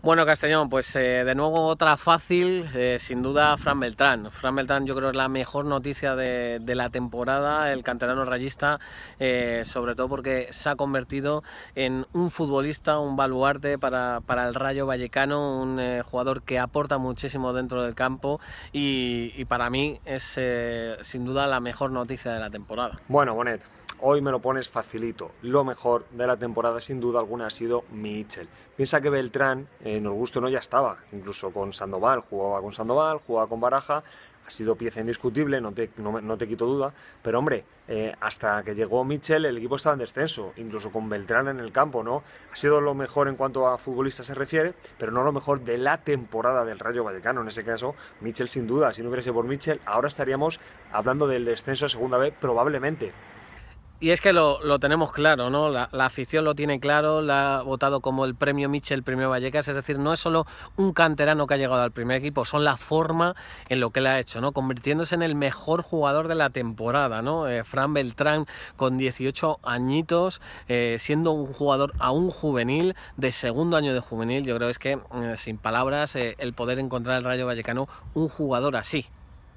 Bueno, Castellón, pues eh, de nuevo otra fácil, eh, sin duda Fran Beltrán. Fran Beltrán yo creo es la mejor noticia de, la temporada, el canterano rayista, eh, sobre todo porque se ha convertido en un futbolista, un baluarte para, el Rayo Vallecano, un jugador que aporta muchísimo dentro del campo y, y para mí es sin duda la mejor noticia de la temporada. Bueno, Bonet, Hoy me lo pones facilito. Lo mejor de la temporada, sin duda alguna, ha sido Mitchell. Piensa que Beltrán, eh, en el gusto no, ya estaba, incluso con Sandoval, jugaba con Sandoval, jugaba con Baraja, ha sido pieza indiscutible, no te, no, te quito duda, pero hombre, eh, hasta que llegó Mitchell el equipo estaba en descenso, incluso con Beltrán en el campo, ¿no? Ha sido lo mejor en cuanto a futbolista se refiere, pero no lo mejor de la temporada del Rayo Vallecano, en ese caso, Mitchell sin duda, si no hubiese por Mitchell, ahora estaríamos hablando del descenso a segunda vez probablemente, y es que lo, tenemos claro, ¿no? La, afición lo tiene claro, la ha votado como el premio Michel, premio Vallecas, es decir, no es solo un canterano que ha llegado al primer equipo, son la forma en lo que le ha hecho, ¿no? Convirtiéndose en el mejor jugador de la temporada, ¿no? Eh, Fran Beltrán con 18 añitos, eh, siendo un jugador aún juvenil, de segundo año de juvenil, yo creo es que, eh, sin palabras, el poder encontrar el Rayo Vallecano un jugador así,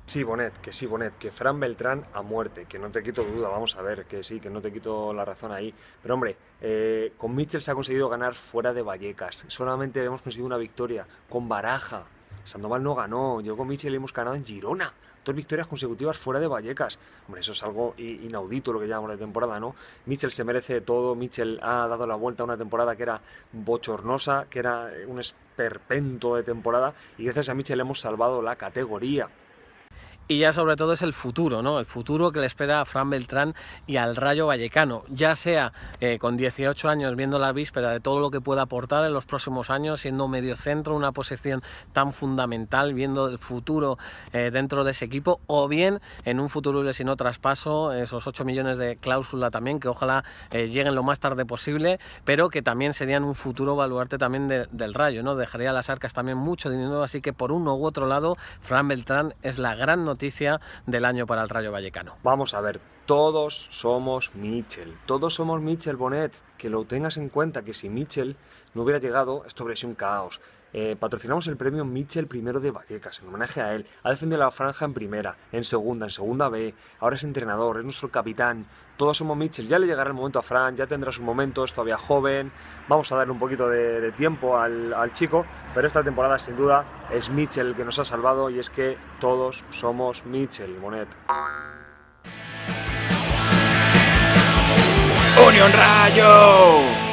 Sí, Bonet, que sí, Bonet, que Fran Beltrán a muerte, que no te quito duda, vamos a ver, que sí, que no te quito la razón ahí. Pero hombre, eh, con Mitchell se ha conseguido ganar fuera de Vallecas, solamente hemos conseguido una victoria, con Baraja. Sandoval no ganó, yo con Mitchell hemos ganado en Girona. Dos victorias consecutivas fuera de Vallecas. Hombre, eso es algo inaudito lo que llamamos de temporada, ¿no? Mitchell se merece todo. Mitchell ha dado la vuelta a una temporada que era bochornosa, que era un esperpento de temporada. Y gracias a Mitchell hemos salvado la categoría y ya sobre todo es el futuro, ¿no? El futuro que le espera a Fran Beltrán y al Rayo Vallecano, ya sea eh, con 18 años viendo la víspera de todo lo que pueda aportar en los próximos años, siendo centro, una posición tan fundamental, viendo el futuro eh, dentro de ese equipo, o bien en un futuro si no traspaso, esos 8 millones de cláusula también, que ojalá eh, lleguen lo más tarde posible, pero que también serían un futuro baluarte también del Rayo, ¿no? Dejaría a las arcas también mucho dinero, así que por uno u otro lado, Fran Beltrán es la gran noticia del año para el Rayo Vallecano. Vamos a ver, todos somos Michel, todos somos Michel Bonet, que lo tengas en cuenta, que si Michel no hubiera llegado, esto habría sido un caos. Eh, patrocinamos el premio Mitchell I de Vallecas, en homenaje a él. Ha defendido la franja en primera, en segunda, en segunda B. Ahora es entrenador, es nuestro capitán. Todos somos Mitchell. Ya le llegará el momento a Fran, ya tendrá su momento, es todavía joven. Vamos a darle un poquito de, tiempo al, chico, pero esta temporada sin duda es Mitchell el que nos ha salvado y es que todos somos Mitchell, Bonet. Unión Rayo.